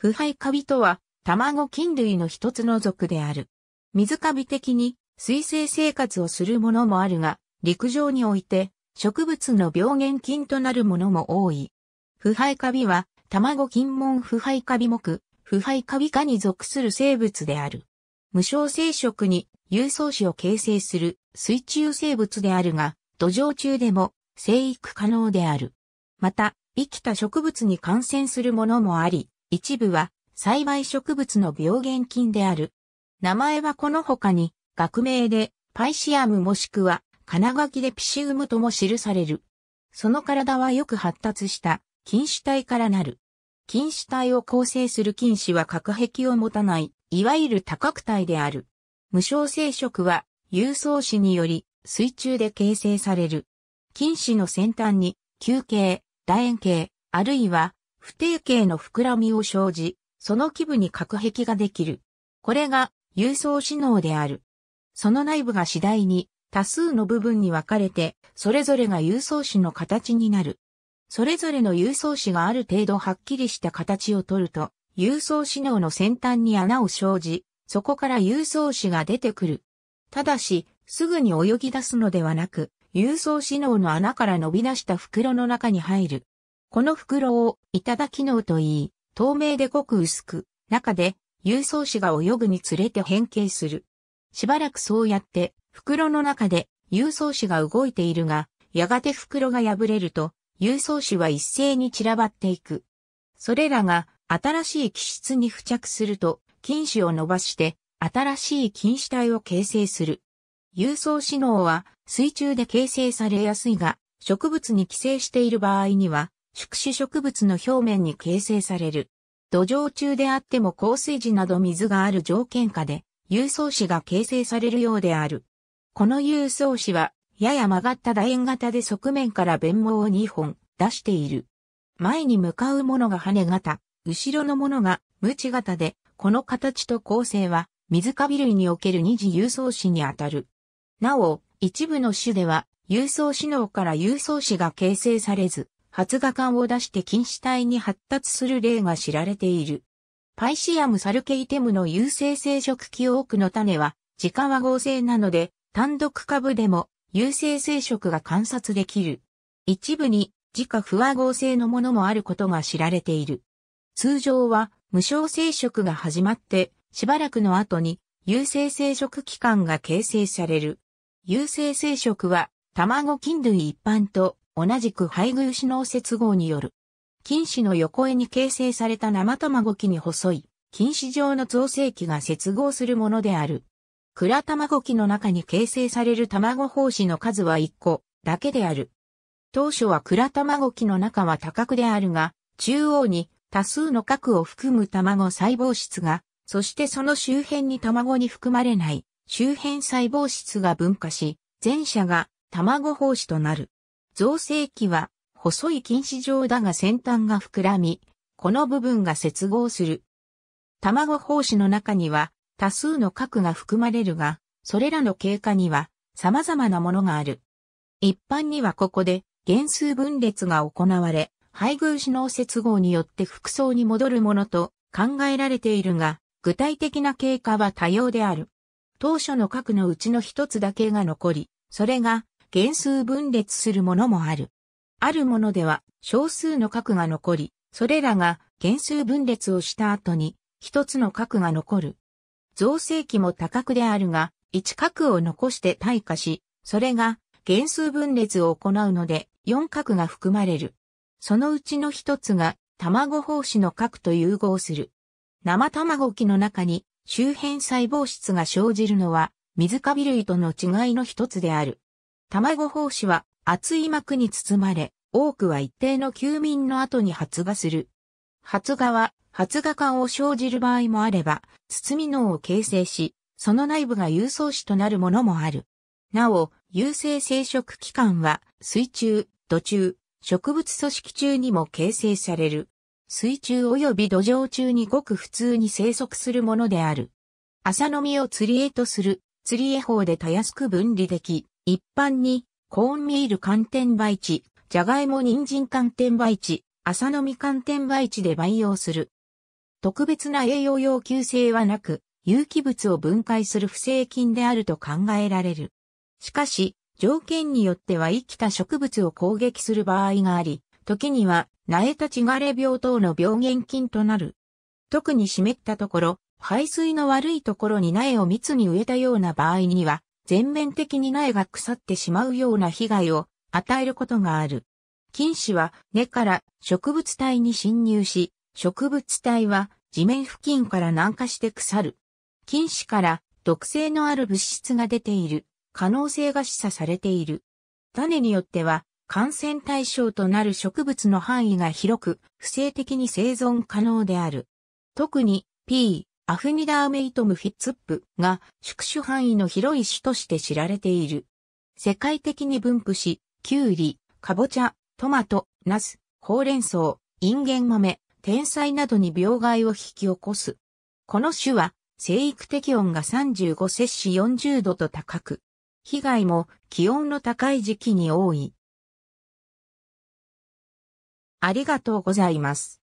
腐敗カビとは、卵菌類の一つの属である。水カビ的に水生生活をするものもあるが、陸上において植物の病原菌となるものも多い。腐敗カビは、卵菌門腐敗カビ目、腐敗カビ科に属する生物である。無償生殖に有層子を形成する水中生物であるが、土壌中でも生育可能である。また、生きた植物に感染するものもあり、一部は栽培植物の病原菌である。名前はこの他に、学名でパイシアムもしくは金垣でピシウムとも記される。その体はよく発達した菌糸体からなる。菌糸体を構成する菌糸は核壁を持たない、いわゆる多角体である。無償生殖は、有層子により水中で形成される。菌糸の先端に、球形、楕円形、あるいは不定形の膨らみを生じ、その基部に隔壁ができる。これが郵送指能である。その内部が次第に多数の部分に分かれて、それぞれが郵送紙の形になる。それぞれの郵送紙がある程度はっきりした形をとると、郵送指能の先端に穴を生じ、そこから郵送紙が出てくる。ただし、すぐに泳ぎ出すのではなく、郵送指能の穴から伸び出した袋の中に入る。この袋を頂機能と言い、透明で濃く薄く、中で郵送紙が泳ぐにつれて変形する。しばらくそうやって袋の中で郵送紙が動いているが、やがて袋が破れると、郵送紙は一斉に散らばっていく。それらが新しい気質に付着すると、菌糸を伸ばして新しい菌糸体を形成する。郵送子脳は水中で形成されやすいが、植物に寄生している場合には宿主植物の表面に形成される。土壌中であっても降水時など水がある条件下で、有層子が形成されるようである。この有層子は、やや曲がった楕円型で側面から弁毛を2本出している。前に向かうものが羽型、後ろのものが無知型で、この形と構成は水カビ類における二次有層子にあたる。なお、一部の種では、有層子脳から有層子が形成されず、発芽管を出して菌糸体に発達する例が知られている。パイシアムサルケイテムの有性生殖器多くの種は、自家和合成なので、単独株でも有性生殖が観察できる。一部に自家不和合成のものもあることが知られている。通常は無償生殖が始まって、しばらくの後に有性生殖器官が形成される。有性生殖は卵菌類一般と同じく配偶子脳接合による。菌糸の横絵に形成された生卵器に細い、菌糸状の造成器が接合するものである。倉卵器の中に形成される卵胞子の数は1個だけである。当初は倉卵器の中は多角であるが、中央に多数の核を含む卵細胞質が、そしてその周辺に卵に含まれない周辺細胞質が分化し、前者が卵胞子となる。造成器は細い禁止状だが先端が膨らみ、この部分が接合する。卵胞子の中には多数の核が含まれるが、それらの経過には様々なものがある。一般にはここで原数分裂が行われ、配偶子脳接合によって複層に戻るものと考えられているが、具体的な経過は多様である。当初の核のうちの一つだけが残り、それが原数分裂するものもある。あるものでは少数の核が残り、それらが原数分裂をした後に一つの核が残る。造成器も多核であるが、一核を残して退化し、それが原数分裂を行うので四核が含まれる。そのうちの一つが卵胞子の核と融合する。生卵器の中に周辺細胞質が生じるのは水カビ類との違いの一つである。卵胞子は厚い膜に包まれ、多くは一定の休眠の後に発芽する。発芽は発芽感を生じる場合もあれば、包み脳を形成し、その内部が郵送子となるものもある。なお、有性生殖器官は水中、土中、植物組織中にも形成される。水中及び土壌中にごく普通に生息するものである。朝飲みを釣り絵とする釣り絵法でたやすく分離でき、一般に、コーンミール寒天培地、じゃがいも人参寒天培地、朝飲み寒天培地で培養する。特別な栄養要求性はなく、有機物を分解する不正菌であると考えられる。しかし、条件によっては生きた植物を攻撃する場合があり、時には苗立ち枯れ病等の病原菌となる。特に湿ったところ、排水の悪いところに苗を密に植えたような場合には、全面的に苗が腐ってしまうような被害を与えることがある。菌糸は根から植物体に侵入し、植物体は地面付近から南下して腐る。菌糸から毒性のある物質が出ている可能性が示唆されている。種によっては感染対象となる植物の範囲が広く、不正的に生存可能である。特に P、アフニダーメイトム・フィッツップが宿主範囲の広い種として知られている。世界的に分布し、キュウリ、カボチャ、トマト、ナス、ほうれん草、インゲン豆、天才などに病害を引き起こす。この種は、生育適温が35摂氏40度と高く、被害も気温の高い時期に多い。ありがとうございます。